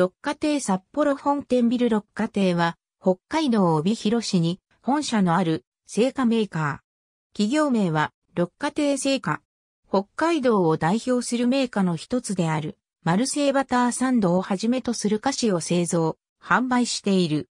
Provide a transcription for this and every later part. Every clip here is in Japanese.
六花亭札幌本店ビル六花亭は、北海道帯広市に本社のある製菓メーカー。企業名は六花亭製菓。北海道を代表するメーカーの一つである、マルセイバターサンドをはじめとする菓子を製造、販売している。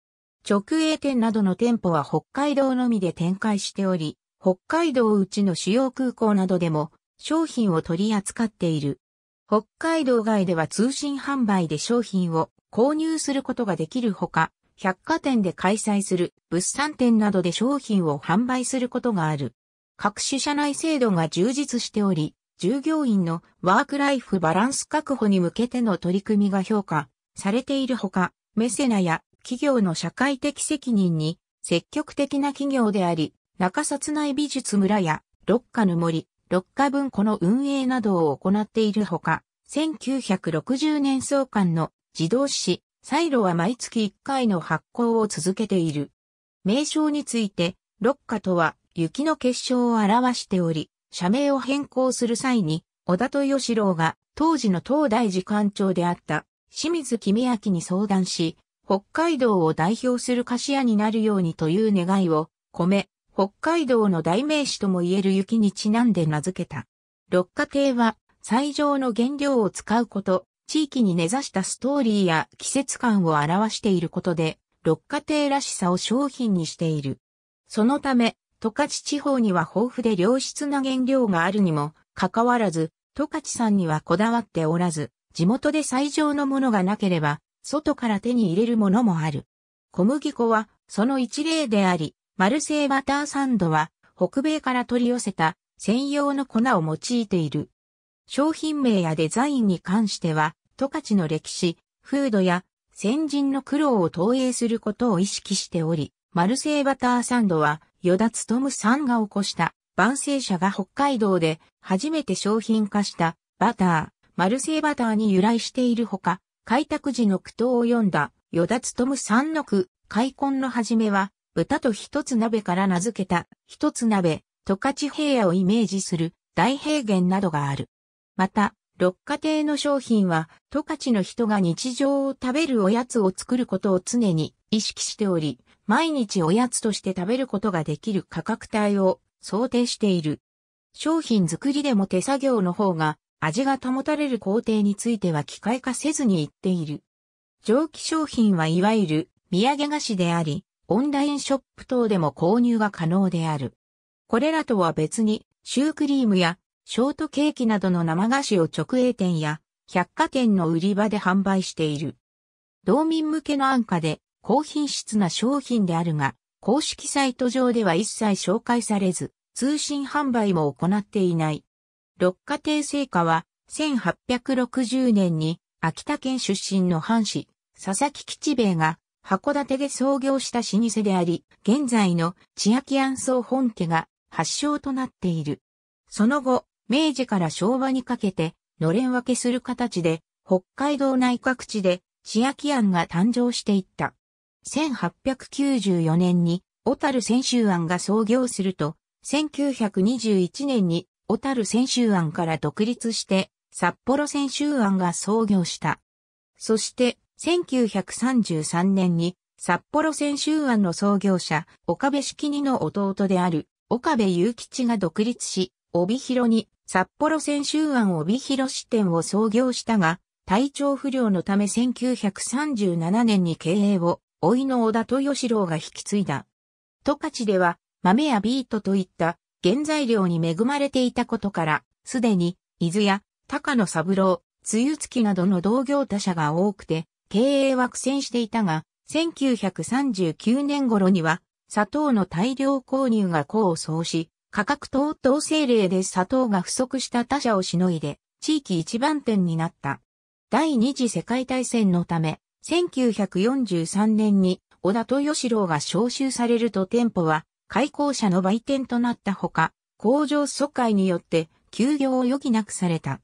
直営店などの店舗は北海道のみで展開しており、北海道うちの主要空港などでも商品を取り扱っている。北海道外では通信販売で商品を購入することができるほか、百貨店で開催する物産展などで商品を販売することがある。各種社内制度が充実しており、従業員のワークライフバランス確保に向けての取り組みが評価されているほか、メセナや企業の社会的責任に積極的な企業であり、中札内美術村や六花の森、6課分庫の運営などを行っているほか、1960年創刊の自動誌、サイロは毎月1回の発行を続けている。名称について、六花とは雪の結晶を表しており、社名を変更する際に、小田と義郎が当時の東大寺官長であった清水君明に相談し、北海道を代表する菓子屋になるようにという願いを込め、北海道の代名詞とも言える雪にちなんで名付けた。六花亭は、最上の原料を使うこと、地域に根ざしたストーリーや季節感を表していることで、六花亭らしさを商品にしている。そのため、十勝地方には豊富で良質な原料があるにも、かかわらず、十勝さんにはこだわっておらず、地元で最上のものがなければ、外から手に入れるものもある。小麦粉は、その一例であり、マルセイバターサンドは、北米から取り寄せた専用の粉を用いている。商品名やデザインに関しては、十勝の歴史、風土や先人の苦労を投影することを意識しており、マルセイバターサンドは、与田ムさんが起こした万世社が北海道で初めて商品化したバター、マルセイバターに由来しているほか、開拓時の苦闘を読んだ与田ムさんの句、開墾の始めは、豚と一つ鍋から名付けた一つ鍋、十勝平野をイメージする大平原などがある。また、六花亭の商品は、十勝の人が日常を食べるおやつを作ることを常に意識しており、毎日おやつとして食べることができる価格帯を想定している。商品作りでも手作業の方が味が保たれる工程については機械化せずに言っている。蒸気商品はいわゆる土産菓子であり、オンラインショップ等でも購入が可能である。これらとは別に、シュークリームやショートケーキなどの生菓子を直営店や百貨店の売り場で販売している。道民向けの安価で高品質な商品であるが、公式サイト上では一切紹介されず、通信販売も行っていない。六花亭製菓は、1860年に秋田県出身の藩士、佐々木吉兵衛が函館で創業した老舗であり、現在の千秋安荘本家が発祥となっている。その後、明治から昭和にかけて、のれん分けする形で、北海道内各地で千秋庵が誕生していった。1894年に、小樽泉州庵が創業すると、1921年に小樽泉州庵から独立して、札幌泉州庵が創業した。そして、1933年に札幌泉州湾の創業者、岡部式二の弟である岡部祐吉が独立し、帯広に札幌泉州湾帯広支店を創業したが、体調不良のため1937年に経営を、老いの小田豊四郎が引き継いだ。十勝では豆やビートといった原材料に恵まれていたことから、すでに伊豆や高野三郎、露月などの同業他社が多くて、経営は苦戦していたが、1939年頃には、砂糖の大量購入が功を奏し、価格等々政令で砂糖が不足した他社をしのいで、地域一番店になった。第二次世界大戦のため、1943年に小田と吉郎が召集されると店舗は、開校者の売店となったほか、工場疎開によって休業を余儀なくされた。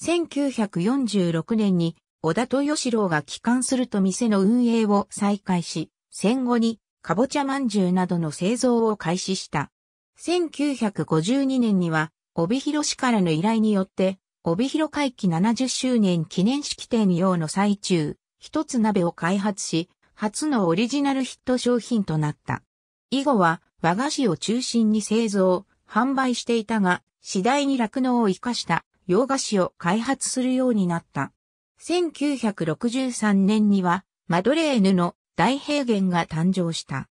1946年に小田豊四郎が帰還すると店の運営を再開し、戦後に、かぼちゃまんじゅうなどの製造を開始した。1952年には、帯広市からの依頼によって、帯広回帰70周年記念式典用の最中、一つ鍋を開発し、初のオリジナルヒット商品となった。以後は和菓子を中心に製造、販売していたが、次第に酪農を活かした洋菓子を開発するようになった。1963年にはマドレーヌの大平原が誕生した。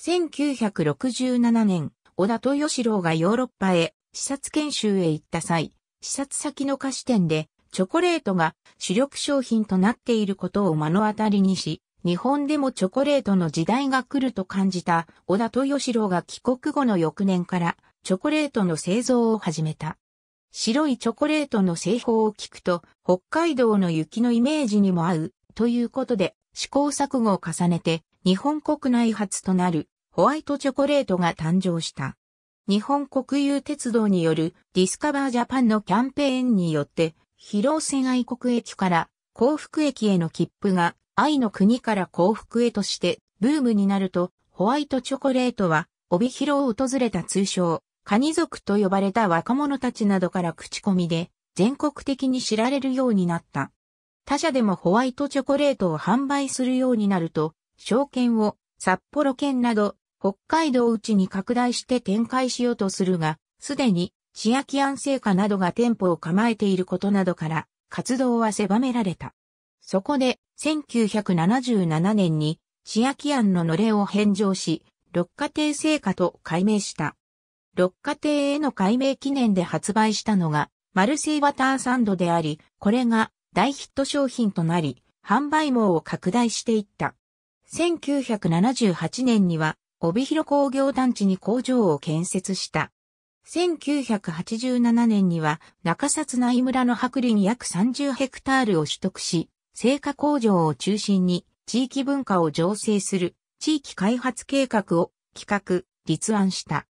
1967年、小田豊四郎がヨーロッパへ視察研修へ行った際、視察先の菓子店でチョコレートが主力商品となっていることを目の当たりにし、日本でもチョコレートの時代が来ると感じた小田豊四郎が帰国後の翌年からチョコレートの製造を始めた。白いチョコレートの製法を聞くと、北海道の雪のイメージにも合う、ということで、試行錯誤を重ねて、日本国内初となる、ホワイトチョコレートが誕生した。日本国有鉄道によるディスカバージャパンのキャンペーンによって、広瀬外国駅から幸福駅への切符が愛の国から幸福へとしてブームになると、ホワイトチョコレートは帯広を訪れた通称カニ族と呼ばれた若者たちなどから口コミで全国的に知られるようになった。他社でもホワイトチョコレートを販売するようになると、証券を札幌県など北海道内に拡大して展開しようとするが、すでに千秋安製菓などが店舗を構えていることなどから、活動は狭められた。そこで、1977年に、千秋庵ののれんを返上し、六家庭製菓と改名した。六家庭への改名記念で発売したのが、マルセイバターサンドであり、これが大ヒット商品となり、販売網を拡大していった。1978年には、帯広工業団地に工場を建設した。1987年には中札内村の白林約30ヘクタールを取得し、成果工場を中心に地域文化を醸成する地域開発計画を企画、立案した。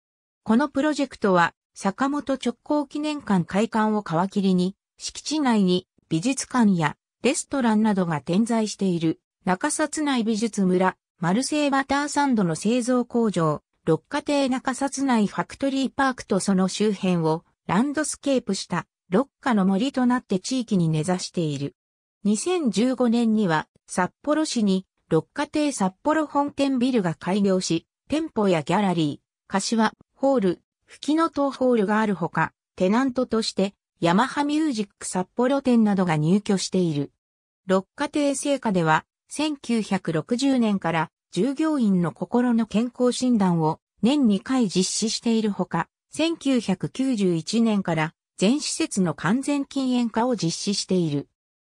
このプロジェクトは、坂本直行記念館開館を皮切りに、敷地内に美術館やレストランなどが点在している、中札内美術村、マルセイバターサンドの製造工場、六花亭中札内ファクトリーパークとその周辺をランドスケープした六花の森となって地域に根ざしている。2015年には札幌市に六花亭札幌本店ビルが開業し、店舗やギャラリー、柏、ホール、吹きの塔ホールがあるほか、テナントとして、ヤマハミュージック札幌店などが入居している。六家庭生活では、1960年から従業員の心の健康診断を年2回実施しているほか、1991年から全施設の完全禁煙化を実施している。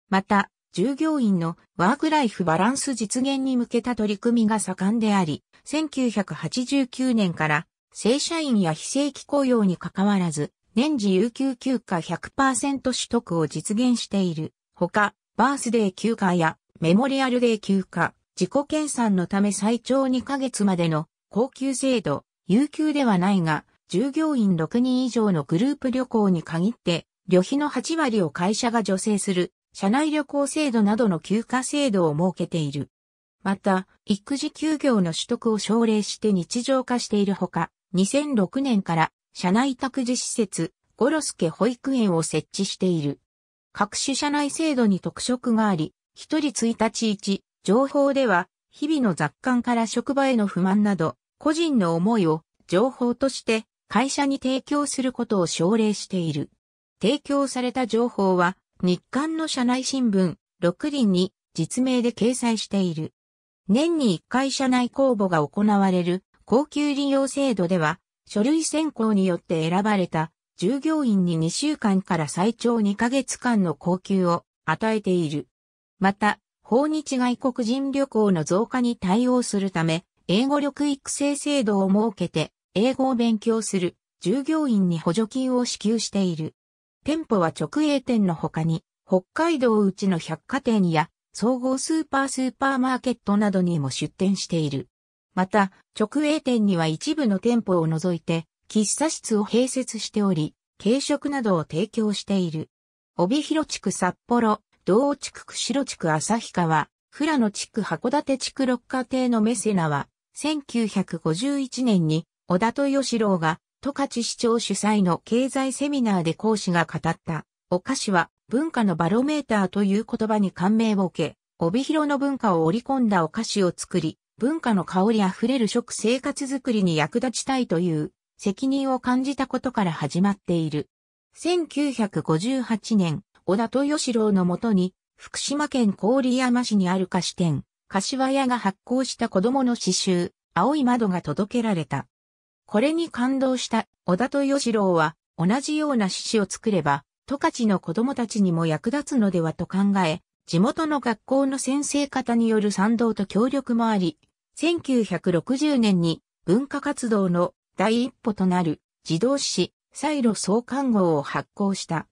また、従業員のワークライフバランス実現に向けた取り組みが盛んであり、1989年から正社員や非正規雇用に関わらず、年次有給休暇100%取得を実現している。ほか、バースデー休暇やメモリアルデー休暇、自己研鑽のため最長2ヶ月までの高級制度、有給ではないが、従業員6人以上のグループ旅行に限って、旅費の8割を会社が助成する、社内旅行制度などの休暇制度を設けている。また、育児休業の取得を奨励して日常化しているほか、2006年から社内託児施設、ゴロスケ保育園を設置している。各種社内制度に特色があり、一人1日一、情報では、日々の雑感から職場への不満など、個人の思いを情報として会社に提供することを奨励している。提供された情報は、日刊の社内新聞、6輪に実名で掲載している。年に1回社内公募が行われる高級利用制度では、書類選考によって選ばれた従業員に2週間から最長2ヶ月間の高級を与えている。また、訪日外国人旅行の増加に対応するため、英語力育成制度を設けて、英語を勉強する従業員に補助金を支給している。店舗は直営店の他に、北海道うちの百貨店や総合スーパースーパーマーケットなどにも出店している。また、直営店には一部の店舗を除いて、喫茶室を併設しており、軽食などを提供している。帯広地区札幌、道地区釧路地区旭川、富良野地区函館地区六家庭のメセナは、1951年に小田と義郎が十勝市長主催の経済セミナーで講師が語った、お菓子は文化のバロメーターという言葉に感銘を受け、帯広の文化を織り込んだお菓子を作り、文化の香りあふれる食生活づくりに役立ちたいという責任を感じたことから始まっている。1958年、小田豊四郎のもとに、福島県郡山市にある菓子店、柏屋が発行した子供の詩集、青い窓が届けられた。これに感動した小田豊四郎は、同じような詩を作れば、十勝の子供たちにも役立つのではと考え、地元の学校の先生方による賛同と協力もあり、1960年に文化活動の第一歩となる児童誌サイロ創刊号を発行した。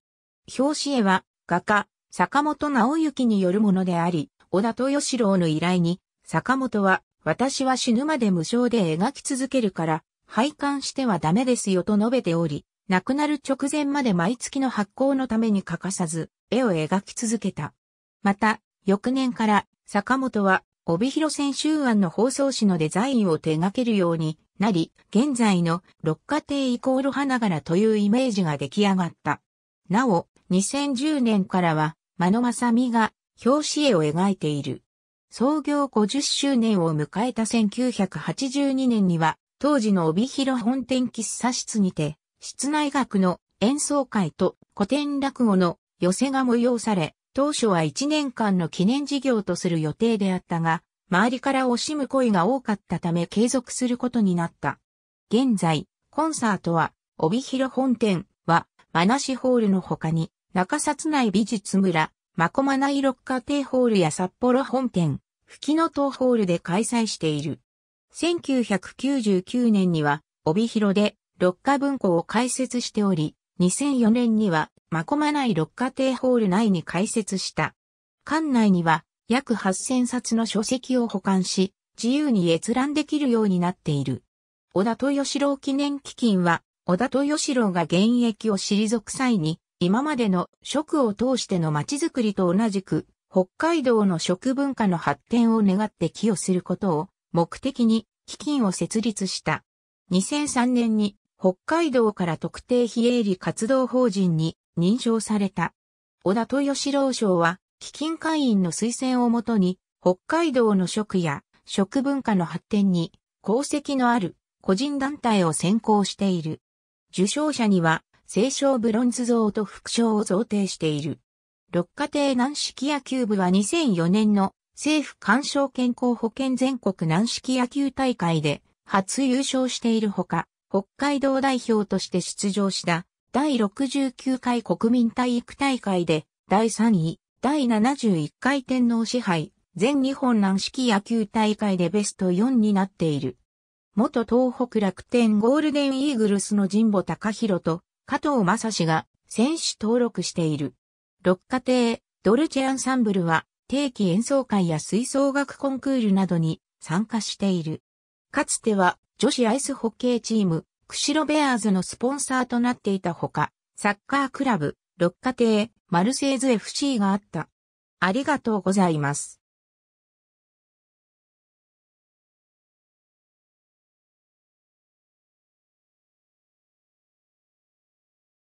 表紙絵は画家坂本直之によるものであり、小田豊四郎の依頼に坂本は私は死ぬまで無償で描き続けるから拝観してはダメですよと述べており、亡くなる直前まで毎月の発行のために欠かさず絵を描き続けた。また、翌年から坂本は帯広千秋庵の包装紙のデザインを手掛けるようになり、現在の六花亭イコール花柄というイメージが出来上がった。なお、2010年からは、間野正美が表紙絵を描いている。創業50周年を迎えた1982年には、当時の帯広本店喫茶室にて、室内楽の演奏会と古典落語の寄せが催され、当初は1年間の記念事業とする予定であったが、周りから惜しむ声が多かったため継続することになった。現在、コンサートは、帯広本店は、マナシホールの他に、中札内美術村、マコマ内六花亭ホールや札幌本店、吹野島ホールで開催している。1999年には、帯広で、六花文庫を開設しており、2004年には、まこま内六家庭ホール内に開設した。館内には、約8000冊の書籍を保管し、自由に閲覧できるようになっている。小田豊四郎記念基金は、小田豊四郎が現役を退く際に、今までの食を通しての街づくりと同じく、北海道の食文化の発展を願って寄与することを目的に基金を設立した。2003年に北海道から特定非営利活動法人に認証された。小田豊四郎賞は、基金会員の推薦をもとに、北海道の食や食文化の発展に功績のある個人団体を選考している。受賞者には、青少ブロンズ像と副賞を贈呈している。六家庭軟式野球部は2004年の政府干渉健康保険全国軟式野球大会で初優勝しているほか、北海道代表として出場した第69回国民体育大会で第3位、第71回天皇支配、全日本軟式野球大会でベスト4になっている。元東北楽天ゴールデンイーグルスの神保隆弘と加藤正史が選手登録している。六家庭、ドルチェアンサンブルは定期演奏会や吹奏楽コンクールなどに参加している。かつては女子アイスホッケーチーム、釧路ベアーズのスポンサーとなっていたほか、サッカークラブ、六花亭、マルセイズ FC があった。ありがとうございます。